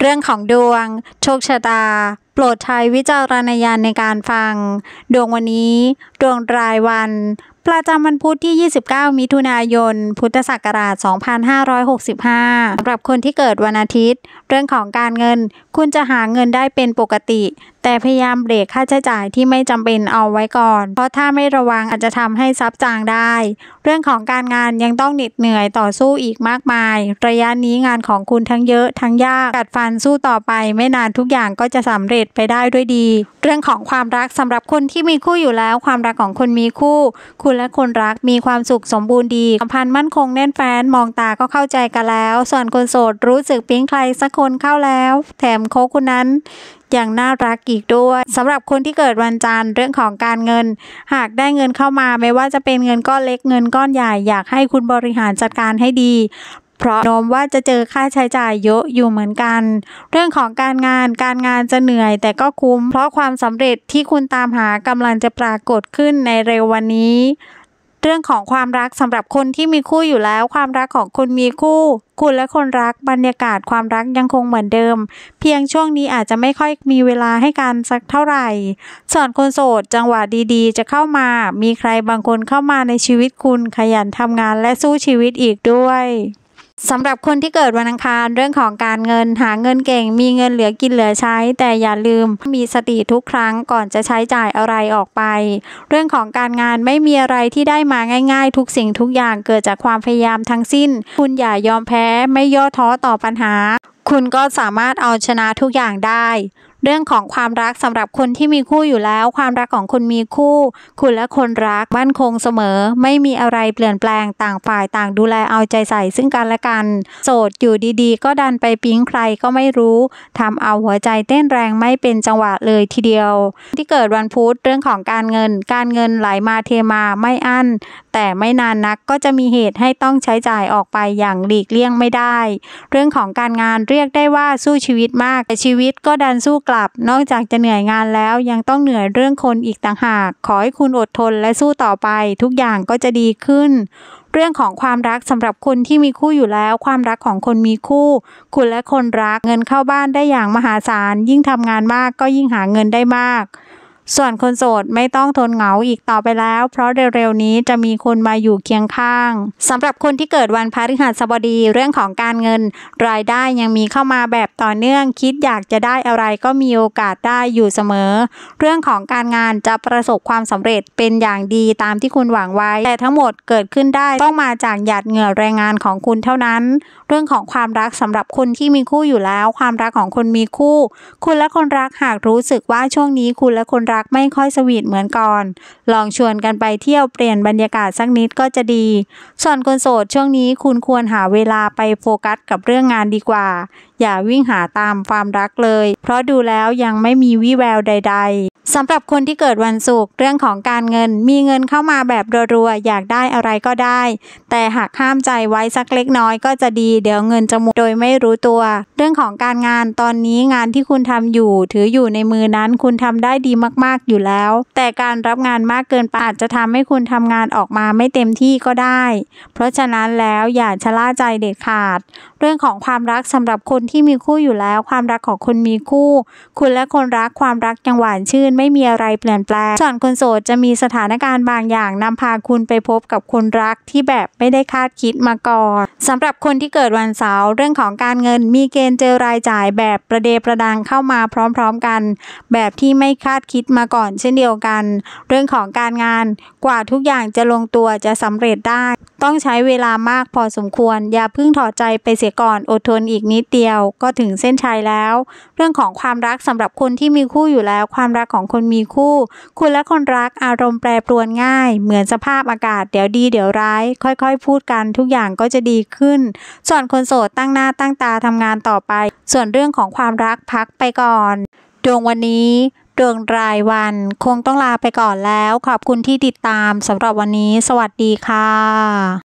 เรื่องของดวง โชคชะตา โปรดใช้วิจารณญาณในการฟัง ดวงวันนี้ ดวงรายวัน ประจำวันพุธที่ 29 มิถุนายน พุทธศักราช 2565สำหรับคนที่เกิดวันอาทิตย์ เรื่องของการเงินคุณจะหาเงินได้เป็นปกติแต่พยายามเบรกค่าใช้จ่ายที่ไม่จำเป็นเอาไว้ก่อน เพราะถ้าไม่ระวังอาจจะทำให้ซับจางได้ เรื่องของการงานยังต้องเหน็ดเหนื่อยต่อสู้อีกมากมาย ระยะนี้งานของคุณทั้งเยอะ ทั้งยาก กัดฟันสู้ต่อไปไม่นานทุกอย่างก็จะสำเร็จไปได้ด้วยดี เรื่องของความรักสำหรับคนที่มีคู่อยู่แล้ว ความรักของคนมีคู่ คุณและคนรักมีความสุขสมบูรณ์ดีสัมพันธ์มั่นคงแน่นแฟ้นมองตาก็เข้าใจกันแล้ว ส่วนคนโสดรู้สึกปิ๊งใครสักคนเข้าแล้ว แถมโคคุณนั้นอย่างน่ารักอีกด้วยสำหรับคนที่เกิดวันจันทร์เรื่องของการเงินหากได้เงินเข้ามาไม่ว่าจะเป็นเงินก้อนเล็กเงินก้อนใหญ่ อยากให้คุณบริหารจัดการให้ดี เพราะโน้มว่าจะเจอค่าใช้จ่ายเยอะอยู่เหมือนกัน เรื่องของการงานการงานจะเหนื่อยแต่ก็คุ้ม เพราะความสำเร็จที่คุณตามหากำลังจะปรากฏขึ้นในเร็ววันนี้เรื่องของความรักสำหรับคนที่มีคู่อยู่แล้ว ความรักของคนมีคู่ คุณและคนรักบรรยากาศความรักยังคงเหมือนเดิม เพียงช่วงนี้อาจจะไม่ค่อยมีเวลาให้กันสักเท่าไหร่ ส่วนคนโสดจังหวะดีๆ จะเข้ามามีใครบางคนเข้ามาในชีวิตคุณขยันทำงานและสู้ชีวิตอีกด้วยสำหรับคนที่เกิดวันอังคารเรื่องของการเงินหาเงินเก่ง มีเงินเหลือกินเหลือใช้ แต่อย่าลืมมีสติทุกครั้งก่อนจะใช้จ่ายอะไรออกไป เรื่องของการงานไม่มีอะไรที่ได้มาง่ายๆ ทุกสิ่งทุกอย่างเกิดจากความพยายามทั้งสิ้น คุณอย่ายอมแพ้ไม่ย่อท้อต่อปัญหา คุณก็สามารถเอาชนะทุกอย่างได้เรื่องของความรักสำหรับคนที่มีคู่อยู่แล้ว ความรักของคุณมีคู่ คุณและคนรักมั่นคงเสมอ ไม่มีอะไรเปลี่ยนแปลงต่างฝ่ายต่างดูแลเอาใจใส่ซึ่งกันและกันโสดอยู่ดี ๆ ก็ดันไปปิ๊งใครก็ไม่รู้ ทำเอาหัวใจเต้นแรงไม่เป็นจังหวะเลยทีเดียว ที่เกิดวันพุธเรื่องของการเงินการเงินไหลามาเทมาไม่อั้นแต่ไม่นานนักก็จะมีเหตุให้ต้องใช้จ่ายออกไปอย่างหลีกเลี่ยงไม่ได้ เรื่องของการงานเรียกได้ว่าสู้ชีวิตมาก แต่ชีวิตก็ดันสู้กลับ นอกจากจะเหนื่อยงานแล้วยังต้องเหนื่อยเรื่องคนอีกต่างหาก ขอให้คุณอดทนและสู้ต่อไปทุกอย่างก็จะดีขึ้น เรื่องของความรักสำหรับคนที่มีคู่อยู่แล้ว ความรักของคนมีคู่ คุณและคนรักเงินเข้าบ้านได้อย่างมหาศาลยิ่งทำงานมากก็ยิ่งหาเงินได้มากส่วนคนโสดไม่ต้องทนเหงาอีกต่อไปแล้ว เพราะเร็วๆนี้จะมีคนมาอยู่เคียงข้างสำหรับคนที่เกิดวันพฤหัสบดีเรื่องของการเงินรายได้ยังมีเข้ามาแบบต่อเนื่องคิดอยากจะได้อะไรก็มีโอกาสได้อยู่เสมอ เรื่องของการงานจะประสบความสำเร็จเป็นอย่างดีตามที่คุณหวังไว้แต่ทั้งหมดเกิดขึ้นได้ต้องมาจากหยาดเหงื่อแรงงานของคุณเท่านั้น เรื่องของความรักสำหรับคนที่มีคู่อยู่แล้ว ความรักของคนมีคู่ คุณและคนรักหากรู้สึกว่าช่วงนี้คุณและคนรักักไม่ค่อยสวีทเหมือนก่อน ลองชวนกันไปเที่ยวเปลี่ยนบรรยากาศสักนิดก็จะดี ส่วนคนโสดช่วงนี้คุณควรหาเวลาไปโฟกัสกับเรื่องงานดีกว่าอย่าวิ่งหาตามความรักเลย เพราะดูแล้วยังไม่มีวี่แววใด ๆสำหรับคนที่เกิดวันศุกร์ เรื่องของการเงินมีเงินเข้ามาแบบรัวๆ อยากได้อะไรก็ได้ แต่หากห้ามใจไว้สักเล็กน้อยก็จะดี เดี๋ยวเงินจะหมดโดยไม่รู้ตัว เรื่องของการงานตอนนี้งานที่คุณทำอยู่ ถืออยู่ในมือนั้น คุณทำได้ดีมากๆอยู่แล้ว แต่การรับงานมากเกินไปอาจจะทำให้คุณทำงานออกมาไม่เต็มที่ก็ได้ เพราะฉะนั้นแล้วอย่าชะล่าใจเด็ดขาดเรื่องของความรักสำหรับคนที่มีคู่อยู่แล้วความรักของคนมีคู่ คุณและคนรักความรักยังหวานชื่น ไม่มีอะไรเปลี่ยนแปลงส่วนคนโสดจะมีสถานการณ์บางอย่างนำพาคุณไปพบกับคนรักที่แบบไม่ได้คาดคิดมาก่อน สำหรับคนที่เกิดวันเสาร์เรื่องของการเงิน มีเกณฑ์เจอรายจ่ายแบบประเดประดังเข้ามาพร้อม ๆกัน แบบที่ไม่คาดคิดมาก่อน เช่นเดียวกัน เรื่องของการงานกว่าทุกอย่างจะลงตัวจะสำเร็จได้ ต้องใช้เวลามากพอสมควร อย่าเพิ่งถอดใจไปเสียก่อนอดทนอีกนิดเดียวก็ถึงเส้นชัยแล้ว เรื่องของความรักสำหรับคนที่มีคู่อยู่แล้ว ความรักของคนมีคู่ คุณและคนรักอารมณ์แปรปรวนง่าย เหมือนสภาพอากาศ เดี๋ยวดีเดี๋ยวร้าย ค่อย ๆ พูดกันทุกอย่างก็จะดีขึ้น ส่วนคนโสดตั้งหน้าตั้งตาทำงานต่อไป ส่วนเรื่องของความรักพักไปก่อนดวงวันนี้ดวงรายวัน คงต้องลาไปก่อนแล้ว ขอบคุณที่ติดตามสำหรับวันนี้ สวัสดีค่ะ